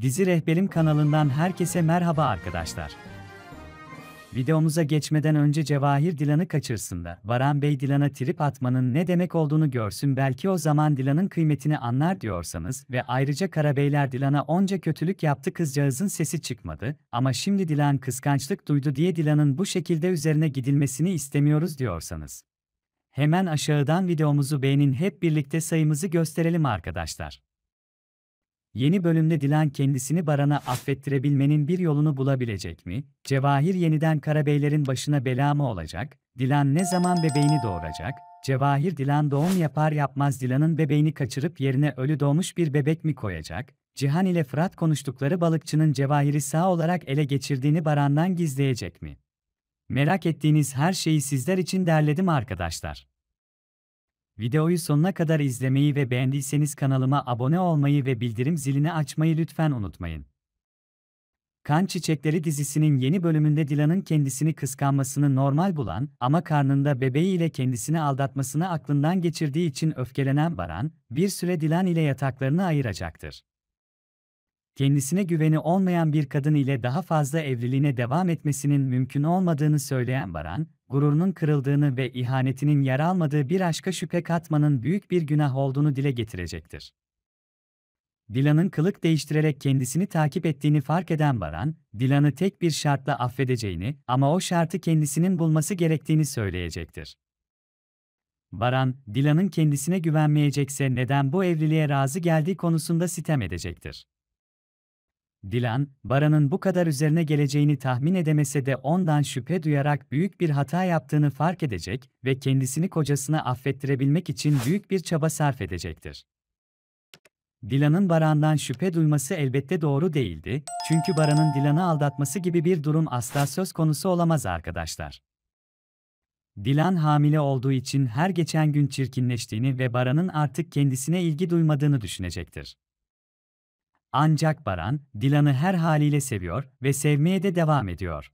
Dizi Rehberim kanalından herkese merhaba arkadaşlar. Videomuza geçmeden önce Cevahir Dilan'ı kaçırsın da Varan Bey Dilan'a trip atmanın ne demek olduğunu görsün belki o zaman Dilan'ın kıymetini anlar diyorsanız ve ayrıca Karabeyler Dilan'a onca kötülük yaptı kızcağızın sesi çıkmadı ama şimdi Dilan kıskançlık duydu diye Dilan'ın bu şekilde üzerine gidilmesini istemiyoruz diyorsanız. Hemen aşağıdan videomuzu beğenin hep birlikte sayımızı gösterelim arkadaşlar. Yeni bölümde Dilan kendisini Baran'a affettirebilmenin bir yolunu bulabilecek mi? Cevahir yeniden Karabeylerin başına bela mı olacak? Dilan ne zaman bebeğini doğuracak? Cevahir Dilan doğum yapar yapmaz Dilan'ın bebeğini kaçırıp yerine ölü doğmuş bir bebek mi koyacak? Cihan ile Fırat konuştukları balıkçının Cevahir'i sağ olarak ele geçirdiğini Baran'dan gizleyecek mi? Merak ettiğiniz her şeyi sizler için derledim arkadaşlar. Videoyu sonuna kadar izlemeyi ve beğendiyseniz kanalıma abone olmayı ve bildirim zilini açmayı lütfen unutmayın. Kan Çiçekleri dizisinin yeni bölümünde Dilan'ın kendisini kıskanmasını normal bulan ama karnında bebeğiyle kendisini aldatmasını aklından geçirdiği için öfkelenen Baran, bir süre Dilan ile yataklarını ayıracaktır. Kendisine güveni olmayan bir kadın ile daha fazla evliliğine devam etmesinin mümkün olmadığını söyleyen Baran, gururunun kırıldığını ve ihanetinin yer almadığı bir aşka şüphe katmanın büyük bir günah olduğunu dile getirecektir. Dilan'ın kılık değiştirerek kendisini takip ettiğini fark eden Baran, Dilan'ı tek bir şartla affedeceğini ama o şartı kendisinin bulması gerektiğini söyleyecektir. Baran, Dilan'ın kendisine güvenmeyecekse neden bu evliliğe razı geldiği konusunda sitem edecektir. Dilan, Baran'ın bu kadar üzerine geleceğini tahmin edemese de ondan şüphe duyarak büyük bir hata yaptığını fark edecek ve kendisini kocasına affettirebilmek için büyük bir çaba sarf edecektir. Dilan'ın Baran'dan şüphe duyması elbette doğru değildi, çünkü Baran'ın Dilan'ı aldatması gibi bir durum asla söz konusu olamaz arkadaşlar. Dilan hamile olduğu için her geçen gün çirkinleştiğini ve Baran'ın artık kendisine ilgi duymadığını düşünecektir. Ancak Baran, Dilan'ı her haliyle seviyor ve sevmeye de devam ediyor.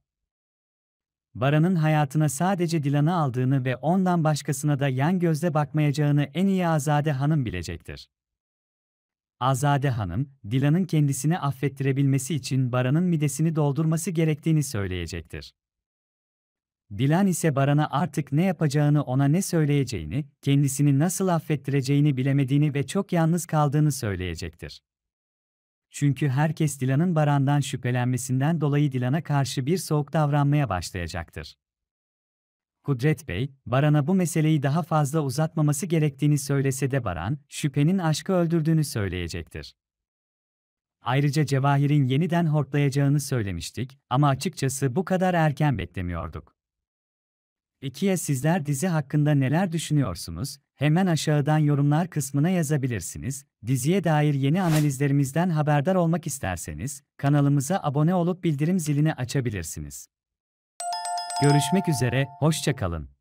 Baran'ın hayatına sadece Dilan'ı aldığını ve ondan başkasına da yan gözle bakmayacağını en iyi Azade Hanım bilecektir. Azade Hanım, Dilan'ın kendisini affettirebilmesi için Baran'ın midesini doldurması gerektiğini söyleyecektir. Dilan ise Baran'a artık ne yapacağını ona ne söyleyeceğini, kendisini nasıl affettireceğini bilemediğini ve çok yalnız kaldığını söyleyecektir. Çünkü herkes Dilan'ın Baran'dan şüphelenmesinden dolayı Dilan'a karşı bir soğuk davranmaya başlayacaktır. Kudret Bey, Baran'a bu meseleyi daha fazla uzatmaması gerektiğini söylese de Baran, şüphenin aşkı öldürdüğünü söyleyecektir. Ayrıca Cevahir'in yeniden hortlayacağını söylemiştik ama açıkçası bu kadar erken beklemiyorduk. İkiye sizler dizi hakkında neler düşünüyorsunuz? Hemen aşağıdan yorumlar kısmına yazabilirsiniz. Diziye dair yeni analizlerimizden haberdar olmak isterseniz kanalımıza abone olup bildirim zilini açabilirsiniz. Görüşmek üzere, hoşçakalın.